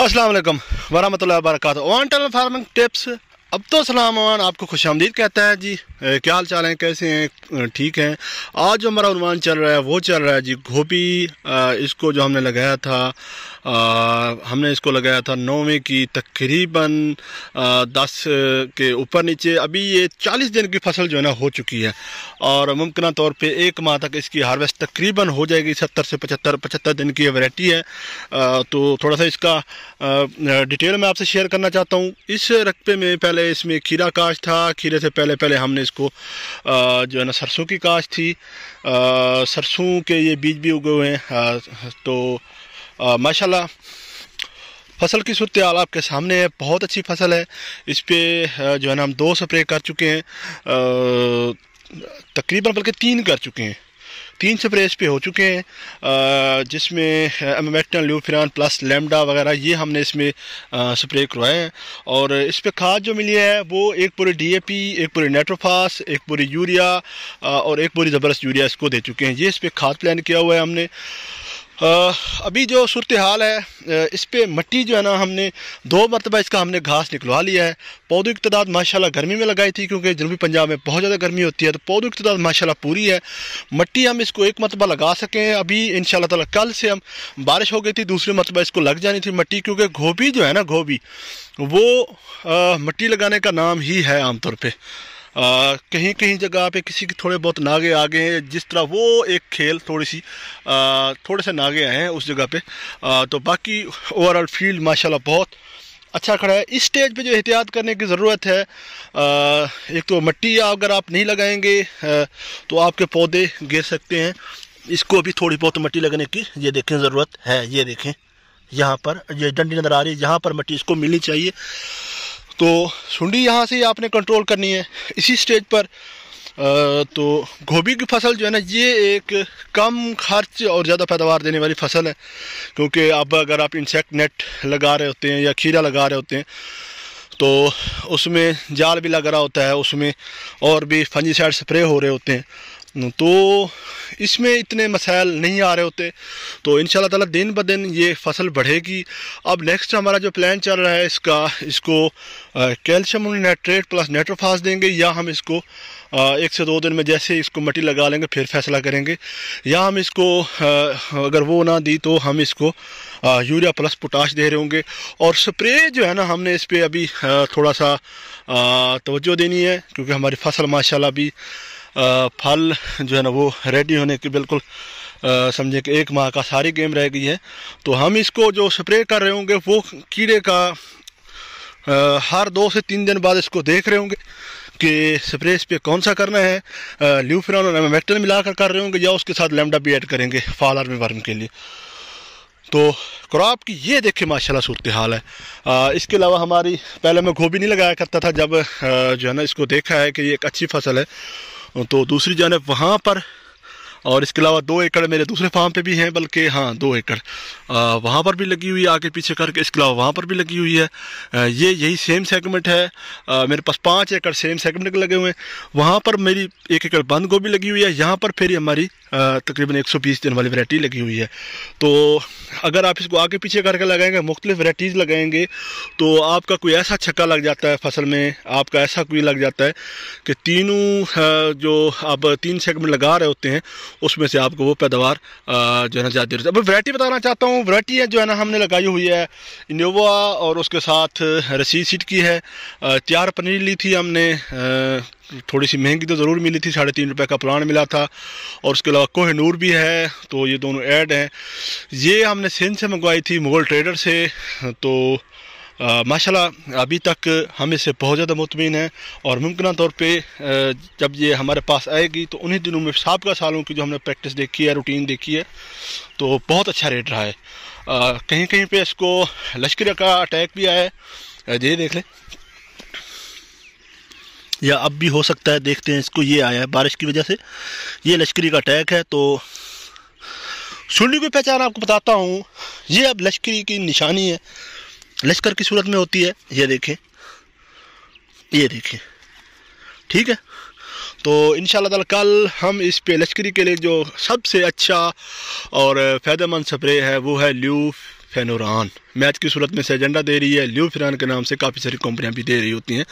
असलकम वरहमत लाबरक वन फार्मिंग टिप्स अब तो सलाम वान आपको खुश आमदीद कहता है जी क्या हाल चाल हैं कैसे हैं ठीक हैं आज जो हमारा अनुमान चल रहा है वो चल रहा है जी गोभी इसको जो हमने लगाया था आ, हमने इसको लगाया था नौवे की तकरीबन दस के ऊपर नीचे अभी ये चालीस दिन की फसल जो है ना हो चुकी है और मुमकिन तौर पे एक माह तक इसकी हार्वेस्ट तकरीबन हो जाएगी सत्तर से पचहत्तर पचहत्तर दिन की वैरायटी है आ, तो थोड़ा सा इसका आ, डिटेल मैं आपसे शेयर करना चाहता हूँ इस रकबे में पहले इसमें खीरा काश था खीरे से पहले पहले हमने इसको आ, जो है ना सरसों की काश थी सरसों के ये बीज भी उगे हुए हैं तो माशाल्लाह फसल की सूरत आपके सामने है बहुत अच्छी फसल है इस पर जो है ना हम दो स्प्रे कर चुके हैं तकरीबन बल्कि तीन कर चुके हैं तीन स्प्रे इस पर हो चुके हैं जिसमें एमोमेक्टन ल्यूफिरान प्लस लेमडा वगैरह ये हमने इसमें स्प्रे करवाए हैं और इस पर खाद जो मिली है वो एक पूरी डीएपी एक पूरी नेट्रोफास एक पूरी यूरिया और एक पूरी ज़बरदस्त यूरिया इसको दे चुके हैं ये इस पर खाद प्लान किया हुआ है हमने अभी जो सूरत हाल है इस पर मट्टी जो है ना हमने दो मरतबा इसका हमने घास निकलवा लिया है पौधों की तादाद माशाल्लाह गर्मी में लगाई थी क्योंकि जनूबी पंजाब में बहुत ज़्यादा गर्मी होती है तो पौधों की तादाद माशाल्लाह पूरी है मट्टी हम इसको एक मरतबा लगा सकें अभी इन ताला कल से हम बारिश हो गई थी दूसरे मरतबा इसको लग जानी थी मट्टी क्योंकि गोभी जो है ना गोभी वो मट्टी लगाने का नाम ही है आमतौर पर आ, कहीं कहीं जगह पे किसी के थोड़े बहुत नागे आ गए हैं जिस तरह वो एक खेल थोड़ी सी आ, थोड़े से नागे आए हैं उस जगह पे आ, तो बाकी ओवरऑल फील्ड माशाल्लाह बहुत अच्छा खड़ा है इस स्टेज पे जो एहतियात करने की ज़रूरत है आ, एक तो मिट्टी अगर आप नहीं लगाएंगे आ, तो आपके पौधे गिर सकते हैं इसको भी थोड़ी बहुत मिट्टी लगने की ये देखें ज़रूरत है ये देखें यहाँ पर ये डंडी नज़र आ रही है यहाँ पर मिट्टी इसको मिलनी चाहिए तो सुंडी यहाँ से आपने कंट्रोल करनी है इसी स्टेज पर तो गोभी की फसल जो है ना ये एक कम खर्च और ज़्यादा पैदावार देने वाली फसल है क्योंकि अब अगर आप इंसेक्ट नेट लगा रहे होते हैं या खीरा लगा रहे होते हैं तो उसमें जाल भी लग रहा होता है उसमें और भी फंजीसाइड स्प्रे हो रहे होते हैं तो इसमें इतने मसाइल नहीं आ रहे होते तो इन ताला दिन ब दिन ये फसल बढ़ेगी अब नेक्स्ट हमारा जो प्लान चल रहा है इसका इसको कैल्शियम नाइट्रेट प्लस नेट्रोफास देंगे या हम इसको आ, एक से दो दिन में जैसे इसको मट्टी लगा लेंगे फिर फैसला करेंगे या हम इसको आ, अगर वो ना दी तो हम इसको आ, यूरिया प्लस पोटाश दे रहे होंगे और स्प्रे जो है ना हमने इस पर अभी थोड़ा सा तोज्जो देनी है क्योंकि हमारी फसल माशाला अभी फल जो है ना वो रेडी होने के बिल्कुल समझे कि एक माह का सारी गेम रह गई है तो हम इसको जो स्प्रे कर रहे होंगे वो कीड़े का आ, हर दो से तीन दिन बाद इसको देख रहे होंगे कि स्प्रे इस पर कौन सा करना है ल्यूफिनॉन और एमेक्टन मिलाकर कर रहे होंगे या उसके साथ लेमडा भी ऐड करेंगे फॉल आर्मी वर्म के लिए तो क्रॉप की ये देखे माशाल्लाह सूरत हाल है आ, इसके अलावा हमारी पहले मैं गोभी नहीं लगाया करता था जब आ, जो है ना इसको देखा है कि ये एक अच्छी फसल है तो दूसरी जानब वहाँ पर और इसके अलावा दो एकड़ मेरे दूसरे फार्म पे भी हैं बल्कि हाँ दो एकड़ वहाँ पर भी लगी हुई है आगे पीछे करके इसके अलावा वहाँ पर भी लगी हुई है आ, ये यही सेम सेगमेंट है आ, मेरे पास पाँच एकड़ सेम सेगमेंट के लगे हुए हैं वहाँ पर मेरी एक एकड़ बंद गोभी लगी हुई है यहाँ पर फिर हमारी तकरीबन एक सौ बीस दिन वाली वरायटी लगी हुई है तो अगर आप इसको आगे पीछे करके लगाएंगे मुख्तलिफ वैराइटीज़ लगाएंगे तो आपका कोई ऐसा छक्का लग जाता है फसल में आपका ऐसा कोई लग जाता है कि तीनों जो आप तीन सेगमेंट लगा रहे होते हैं उसमें से आपको वो पैदावार जो है ना ज़्यादा देर अब वैरायटी बताना चाहता हूँ है जो है ना हमने लगाई हुई है इनोवा और उसके साथ रसीद सीट की है चार पनीर ली थी हमने थोड़ी सी महंगी तो ज़रूर मिली थी साढ़े तीन रुपये का प्लान मिला था और उसके अलावा कोह नूर भी है तो ये दोनों ऐड हैं ये हमने सिंध से मंगवाई थी मुगल ट्रेडर से तो माशाल्लाह अभी तक हम इसे बहुत ज़्यादा मुतमिन हैं और मुमकिन तौर पे जब ये हमारे पास आएगी तो उन्हीं दिनों में सबका सालों की जो हमने प्रैक्टिस देखी है रूटीन देखी है तो बहुत अच्छा रेट रहा है कहीं कहीं पे इसको लश्कर का अटैक भी आया है ये देख लें या अब भी हो सकता है देखते हैं इसको ये आया है बारिश की वजह से ये लश्करी का अटैक है तो सुनी की पहचान आपको बताता हूँ ये अब लश्करी की निशानी है लश्कर की सूरत में होती है ये देखें ये देखें ठीक है तो इन ताला कल हम इस पे लश्करी के लिए जो सबसे अच्छा और फ़ायदेमंद स्प्रे है वो है ल्यू फेनोरान मैच की सूरत में से एजेंडा दे रही है ल्यू फिरान के नाम से काफ़ी सारी कंपनियां भी दे रही होती हैं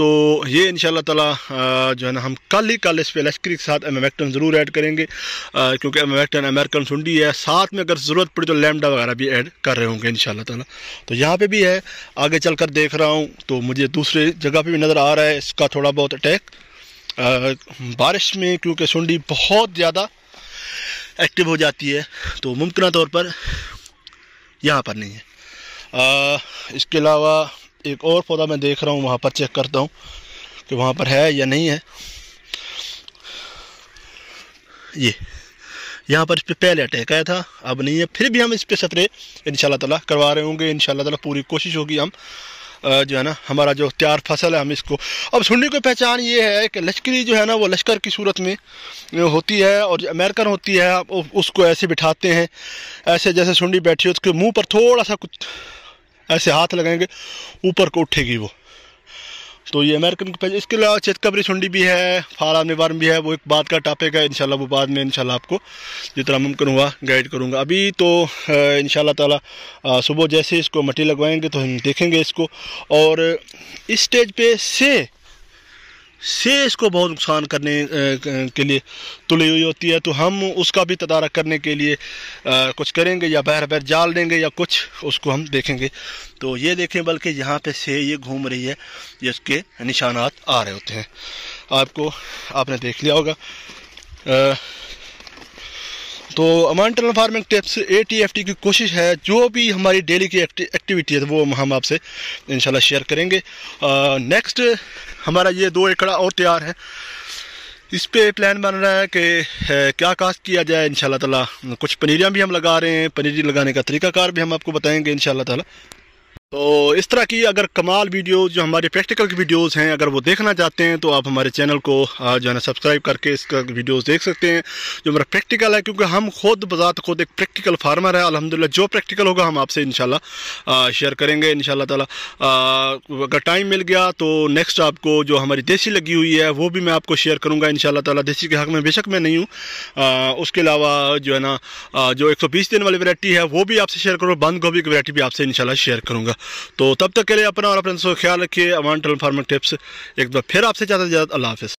तो ये इन ताला जो है ना हम कल ही कल इस पर लश्करी के साथ एम ज़रूर ऐड करेंगे क्योंकि एम अमेरिकन सुंडी है साथ में अगर ज़रूरत पड़ी तो लैमडा वगैरह भी ऐड कर रहे होंगे इन ताला तो यहाँ पर भी है आगे चल कर देख रहा हूँ तो मुझे दूसरे जगह पर भी नज़र आ रहा है इसका थोड़ा बहुत अटैक बारिश में क्योंकि सुंडी बहुत ज़्यादा एक्टिव हो जाती है तो मुमकिन तौर पर यहाँ पर नहीं है आ, इसके अलावा एक और पौधा मैं देख रहा हूँ वहाँ पर चेक करता हूँ कि वहाँ पर है या नहीं है ये यहाँ पर इस पर पहले अटैक आया था अब नहीं है फिर भी हम इस पर सतरे इन तला करवा रहे होंगे इन तला पूरी कोशिश होगी हम जो है ना हमारा जो तैयार फसल है हम इसको अब सुंडी की पहचान ये है कि लश्करी जो है ना वो लश्कर की सूरत में होती है और जो अमेरिकन होती है उसको ऐसे बिठाते हैं ऐसे जैसे सुंडी बैठी है उसके मुंह पर थोड़ा सा कुछ ऐसे हाथ लगाएंगे ऊपर को उठेगी वो तो ये अमेरिकन की इसके अलावा चितकबरी सुंडी भी है फाराम निवारम भी है वो एक बात का टॉपिक है इनशाला वो बाद में इनशाला आपको जितना मुमकिन हुआ गाइड करूँगा अभी तो इन ताला सुबह जैसे इसको मट्टी लगवाएंगे तो हम देखेंगे इसको और इस स्टेज पे से से इसको बहुत नुकसान करने के लिए तुली हुई होती है तो हम उसका भी तदारक करने के लिए कुछ करेंगे या बहर बहर जाल देंगे या कुछ उसको हम देखेंगे तो ये देखें बल्कि यहाँ पे से ये घूम रही है जिसके निशानात आ रहे होते हैं आपको आपने देख लिया होगा तो अमाउंटल farming tips A T F T की कोशिश है जो भी हमारी डेली की एक्टिविटी है तो वो हम आपसे इंशाल्लाह शेयर करेंगे नेक्स्ट हमारा ये दो एकड़ा और तैयार है इस पर प्लान बन रहा है कि क्या कास्ट किया जाए इन ताला कुछ पनीरियाँ भी हम लगा रहे हैं पनीरी लगाने का तरीकाकार भी हम आपको बताएंगे इन ताला तो इस तरह की अगर कमाल वीडियो जो हमारे प्रैक्टिकल की वीडियोस हैं अगर वो देखना चाहते हैं तो आप हमारे चैनल को जो है ना सब्सक्राइब करके इसका वीडियोस देख सकते हैं जो हमारा प्रैक्टिकल है क्योंकि हम खुद बजात खुद एक प्रैक्टिकल फार्मर है अलहमदिल्ला जो प्रैक्टिकल होगा हम आपसे इनशाला शेयर करेंगे इन शाह अगर टाइम मिल गया तो नेक्स्ट आपको जो हमारी देसी लगी हुई है वो भी मैं आपको शेयर करूँगा इन ताला देसी के हक में बेशक मैं नहीं हूँ उसके अलावा जो है ना जो एक दिन वाली वरायटी है वो भी आपसे शेयर करूँगा बंद गोभी की वैरायटी भी आपसे इनशाला शेयर करूँगा तो तब तक के लिए अपना और अपने ख्याल रखिए अमान ट्रल फार्मिंग टिप्स एक बार फिर आपसे ज़्यादा से ज़्यादा अल्लाह हाफि